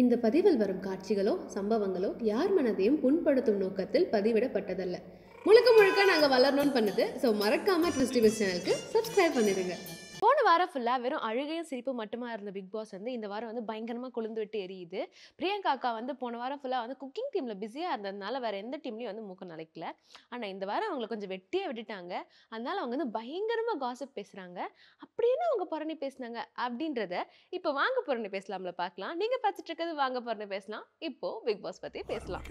இந்த பதிவில் வரும் காட்சிகளோ சம்பவங்களோ யார் மனதையும் புண்படுத்தும் நோக்கத்தில் பதிவிடப்பட்டதல்ல முழுக்க முழுக்க நாங்கள் வளரணும்னு பண்ணுது ஸோ மறக்காமல் ட்விஸ்டி சேனலுக்கு சப்ஸ்கிரைப் பண்ணிடுங்க போன வாரம் ஃபுல்லாக வெறும் அழுகையும் சிரிப்பு மட்டுமா இருந்த பிக் பாஸ் வந்து இந்த வாரம் வந்து பயங்கரமாக கொழுந்து விட்டு எரியுது பிரியங்கா அக்கா வந்து போன வாரம் ஃபுல்லாக வந்து குக்கிங் டீமில் பிஸியாக இருந்ததுனால வேறு எந்த டீம்லேயும் வந்து மூக்கம் நிலைக்கல ஆனால் இந்த வாரம் அவங்களை கொஞ்சம் வெட்டியாக விட்டுட்டாங்க அதனால அவங்க வந்து பயங்கரமாக காசப் பேசுகிறாங்க அப்படின்னு அவங்க புறணி பேசினாங்க அப்படின்றத இப்போ வாங்க புறணி பேசலாம்ல பார்க்கலாம் நீங்கள் பார்த்துட்டு இருக்கிறது வாங்க புறணி பேசலாம் இப்போது பிக் பாஸ் பற்றி பேசலாம்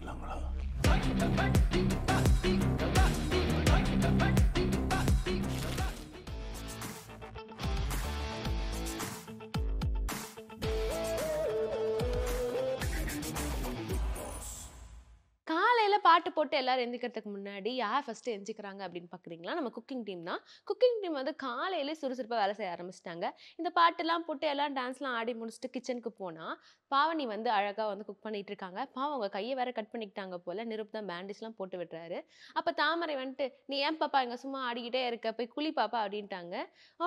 பாட்டு போட்டு எல்லாரும் எந்திக்கிறதுக்கு முன்னாடி யார் ஃபஸ்ட்டு எந்திக்கிறாங்க அப்படின்னு பார்க்குறீங்களா நம்ம குக்கிங் டீம் தான் குக்கிங் டீம் வந்து காலையிலே சுறுசுறுப்பாக வேலை செய்ய ஆரம்பிச்சிட்டாங்க இந்த பாட்டுலாம் போட்டு எல்லாம் டான்ஸ்லாம் ஆடி முடிச்சுட்டு கிச்சனுக்கு போனால் பாவனி வந்து அழகாக வந்து குக் பண்ணிட்டு இருக்காங்க பாவம் அவங்க கையை வேற கட் பண்ணிக்கிட்டாங்க போல நிருப் தான் பேண்டேஜ்லாம் போட்டு விட்டுறாரு அப்போ தாமரை வந்துட்டு நீ ஏன் பாப்பா இங்கே சும்மா ஆடிக்கிட்டே இருக்க போய் குழி பாப்பா அப்படின்ட்டாங்க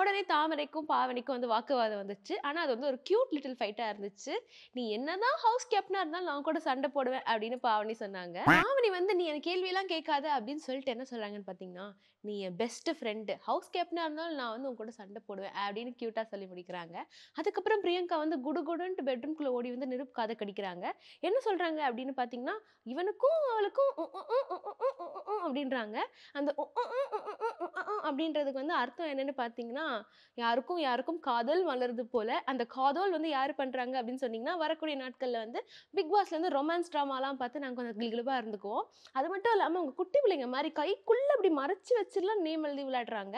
உடனே தாமரைக்கும் பாவனிக்கும் வந்து வாக்குவாதம் வந்துச்சு ஆனால் அது வந்து ஒரு க்யூட் லிட்டில் ஃபைட்டாக இருந்துச்சு நீ என்னதான் ஹவுஸ் கேப்டனாக இருந்தாலும் நான் கூட சண்டை போடுவேன் அப்படின்னு பாவனி சொன்னாங்க பாவனி வந்து நீ எனக்கு கேள்வியெல்லாம் கேட்காத அப்படின்னு சொல்லிட்டு என்ன சொல்கிறாங்கன்னு பார்த்தீங்கன்னா நீ என் பெஸ்ட் ஃப்ரெண்டு ஹவுஸ் கேப்டனாக இருந்தாலும் நான் வந்து உங்க கூட சண்டை போடுவேன் அப்படின்னு க்யூட்டாக சொல்லி முடிக்கிறாங்க அதுக்கப்புறம் பிரியங்கா வந்து குடு குடுன்ட்டு பெட்ரூம்குள்ளே ஓடி வந்து நெருப்பு காதை கடிக்கிறாங்க என்ன சொல்கிறாங்க அப்படின்னு பார்த்தீங்கன்னா இவனுக்கும் அவளுக்கும் அப்படின்றாங்க அந்த அப்படின்றதுக்கு வந்து அர்த்தம் என்னென்னு பார்த்தீங்கன்னா யாருக்கும் யாருக்கும் காதல் வளருது போல அந்த காதல் வந்து யார் பண்ணுறாங்க அப்படின்னு சொன்னிங்கன்னா வரக்கூடிய நாட்களில் வந்து பிக் பாஸ்லேருந்து ரொமான்ஸ் ட்ராமாலாம் பார்த்து நாங்கள் கொஞ்சம் கிளிகிளிப்பாக இருந்துக்குவோம் அது மட்டும் இல்லாமல் அவங்க குட்டி பிள்ளைங்க மாதிரி கைக்குள்ளே அப்படி மறைச்சி வச்சிடலாம் நேம் எழுதி விளையாடுறாங்க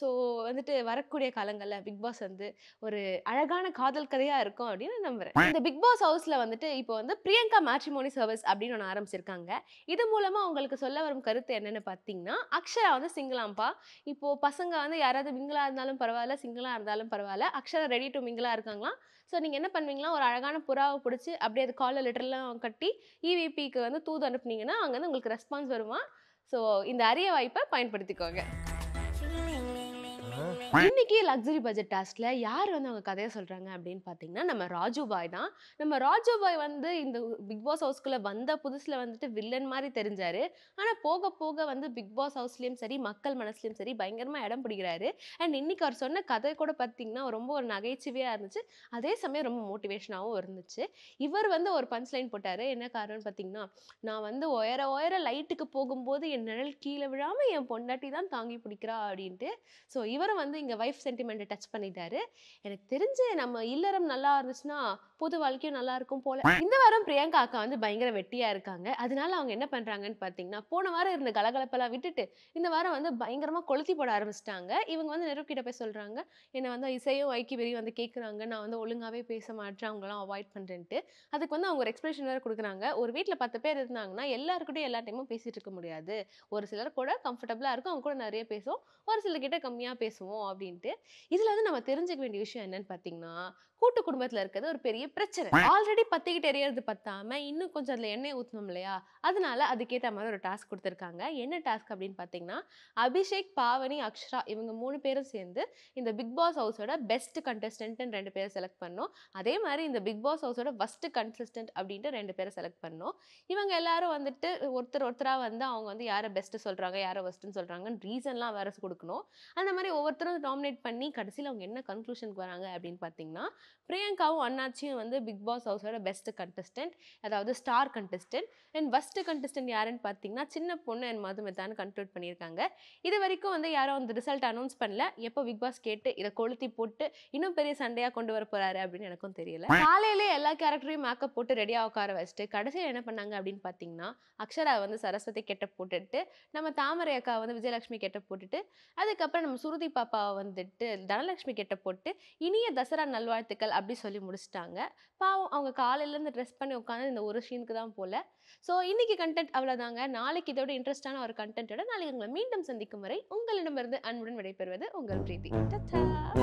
ஸோ வந்துட்டு வரக்கூடிய காலங்களில் பிக் பாஸ் வந்து ஒரு அழகான காதல் கதையாக இருக்கும் அப்படின்னு நம்புகிறேன் இந்த பிக் பாஸ் ஹவுஸில் வந்துட்டு இப்போ வந்து பிரியங்கா மேட்ரிமோனி சர்வீஸ் அப்படின்னு ஒன்று ஆரம்பிச்சிருக்காங்க இது மூலமாக அவங்களுக்கு சொல்ல வரும் கருத்து என்னென்னு பார்த்தீங்கன்னா அக்ஷரா வந்து சிங்கிளாம்ப்பா இப்போது பசங்க வந்து யாராவது மிங்கிளாக இருந்தாலும் பரவாயில்ல சிங்கிளாக இருந்தாலும் பரவாயில்ல அக்ஷரா ரெடி டு மிங்கிளாக இருக்காங்களாம் ஸோ நீங்கள் என்ன பண்ணுவீங்களா ஒரு அழகான புறாவை பிடிச்சி அப்படியே அது காலில் லெட்டர்லாம் கட்டி இவிபிக்கு e வந்து தூது அனுப்புனீங்கன்னா அங்கேருந்து உங்களுக்கு ரெஸ்பான்ஸ் வருமா ஸோ இந்த அரிய வாய்ப்பை பயன்படுத்திக்கோங்க இன்னைக்கு லக்ஸரி பட்ஜெட் டாஸ்க்ல யார் வந்து அவங்க கதையை சொல்றாங்க அப்படின்னு பாத்தீங்கன்னா நம்ம ராஜு பாய் தான் நம்ம ராஜு பாய் வந்து இந்த பிக் பாஸ் ஹவுஸ்க்குள்ள வந்த புதுசுல வந்துட்டு வில்லன் மாதிரி தெரிஞ்சாரு ஆனா போக போக வந்து பிக் பாஸ் ஹவுஸ்லயும் சரி மக்கள் மனசுலயும் சரி பயங்கரமா இடம் பிடிக்கிறாரு அண்ட் இன்னைக்கு அவர் சொன்ன கதை கூட பாத்தீங்கன்னா ரொம்ப ஒரு நகைச்சுவையா இருந்துச்சு அதே சமயம் ரொம்ப மோட்டிவேஷனாகவும் இருந்துச்சு இவர் வந்து ஒரு பஞ்ச் லைன் போட்டாரு என்ன காரணம்னு பாத்தீங்கன்னா நான் வந்து உயர உயர லைட்டுக்கு போகும்போது என் நிழல் கீழே விழாம என் பொண்டாட்டி தான் தாங்கி பிடிக்கிறா அப்படின்ட்டு ஸோ இவரும் வந்து இங்கே ஒய்ஃப் சென்டிமெண்ட்டை டச் பண்ணிட்டாரு எனக்கு தெரிஞ்சு நம்ம இல்லறம் நல்லா இருந்துச்சுன்னா புது வாழ்க்கையும் நல்லா இருக்கும் போல இந்த வாரம் பிரியங்கா அக்கா வந்து பயங்கர வெட்டியா இருக்காங்க அதனால அவங்க என்ன பண்றாங்கன்னு பாத்தீங்கன்னா போன வாரம் இருந்த கலகலப்பெல்லாம் விட்டுட்டு இந்த வாரம் வந்து பயங்கரமா கொளுத்தி போட ஆரம்பிச்சிட்டாங்க இவங்க வந்து நெருக்கிட்ட கிட்ட போய் சொல்றாங்க என்னை வந்து இசையும் ஐக்கி பெரியும் வந்து கேட்குறாங்க நான் வந்து ஒழுங்காவே பேச மாட்டேன் அவங்களாம் அவாய்ட் பண்றேன்ட்டு அதுக்கு வந்து அவங்க ஒரு எக்ஸ்பிரஷன் வேறு கொடுக்குறாங்க ஒரு வீட்டில் பத்து பேர் இருந்தாங்கன்னா எல்லாருக்கிட்டையும் எல்லா டைமும் பேசிட்டு இருக்க முடியாது ஒரு சிலர் கூட கம்ஃபர்டபுளாக இருக்கும் அவங்க கூட நிறைய பேசுவோம் ஒரு கிட்ட கம்மியாக பேசுவோம் அப்படின்ட்டு இதில் வந்து நம்ம தெரிஞ்சுக்க வேண்டிய விஷயம் என்னன்னு பாத்தீங்கன்னா கூட்டு குடும்பத்தில் இருக்கிறது ஒரு பெரிய பிரச்சனை ஆல்ரெடி பத்திக்கிட்டு எரியறது பத்தாம இன்னும் கொஞ்சம் அதுல எண்ணெய் ஊத்தணும் இல்லையா அதனால அதுக்கேற்ற மாதிரி ஒரு டாஸ்க் கொடுத்துருக்காங்க என்ன டாஸ்க் அப்படின்னு பார்த்தீங்கன்னா அபிஷேக் பாவனி அக்ஷரா இவங்க மூணு பேரும் சேர்ந்து இந்த பிக் பாஸ் ஹவுஸோட பெஸ்ட் கண்டஸ்டன்ட்னு ரெண்டு பேரை செலக்ட் பண்ணோம் அதே மாதிரி இந்த பிக் பாஸ் ஹவுஸோட ஃபஸ்ட்டு கன்சிஸ்டன்ட் அப்படின்ட்டு ரெண்டு பேரை செலக்ட் பண்ணோம் இவங்க எல்லாரும் வந்துட்டு ஒருத்தர் ஒருத்தராக வந்து அவங்க வந்து யாரை பெஸ்ட்டு சொல்கிறாங்க யாரை ஃபர்ஸ்ட்னு சொல்கிறாங்கன்னு ரீசன்லாம் வேற கொடுக்கணும் அந்த மாதிரி ஒவ்வொருத்தரும் நாமினேட் பண்ணி கடைசியில் அவங்க என்ன கன்க்ளூஷனுக்கு வராங்க அப்படின்னு பார்த்தீங்கன்னா பிரியங்காவும் அண்ணாச்சியும் வந்து பிக் பாஸ் ஹவுஸோட பெஸ்ட் கண்டஸ்டன்ட் அதாவது star contestant and first contestant யாருன்னு பார்த்தீங்கன்னா சின்ன பொண்ணு என் மதுமெத்தான்னு கன்க்ளூட் பண்ணியிருக்காங்க இது வரைக்கும் வந்து யாரும் அந்த ரிசல்ட் அனௌன்ஸ் பண்ணல எப்போ பிக் பாஸ் கேட்டு இதை கொளுத்தி போட்டு இன்னும் பெரிய சண்டையாக கொண்டு வர போகிறாரு அப்படின்னு எனக்கும் தெரியல காலையிலே எல்லா கேரக்டரையும் மேக்கப் போட்டு ரெடியாக உட்கார வச்சுட்டு கடைசியில் என்ன பண்ணாங்க அப்படின்னு பார்த்தீங்கன்னா அக்ஷரா வந்து சரஸ்வதி கெட்ட போட்டுட்டு நம்ம தாமரை அக்கா வந்து விஜயலட்சுமி கெட்ட போட்டுட்டு அதுக்கப்புறம் நம்ம சுருதி பாப்பாவை வந்துட்டு தனலட்சுமி கெட்ட போட்டு இனிய தசரா நல்வாழ்த்துக்கள் அப்படி சொல்லி முடிச்சிட்டாங்க பாவம் அவங்க காலையிலேருந்து ட்ரெஸ் பண்ணி உட்காந்து இந்த ஒரு ஷீனுக்கு தான் போல ஸோ இன்றைக்கி கண்டென்ட் அவ்வளோதாங்க நாளைக்கு இதோட இன்ட்ரெஸ்டான ஒரு கண்டென்ட்டோட நாளைக்கு உங்களை மீண்டும் சந்திக்கும் வரை உங்களிடமிருந்து அன்புடன் விடைபெறுவது உங்கள் பிரீத்தி டச்சா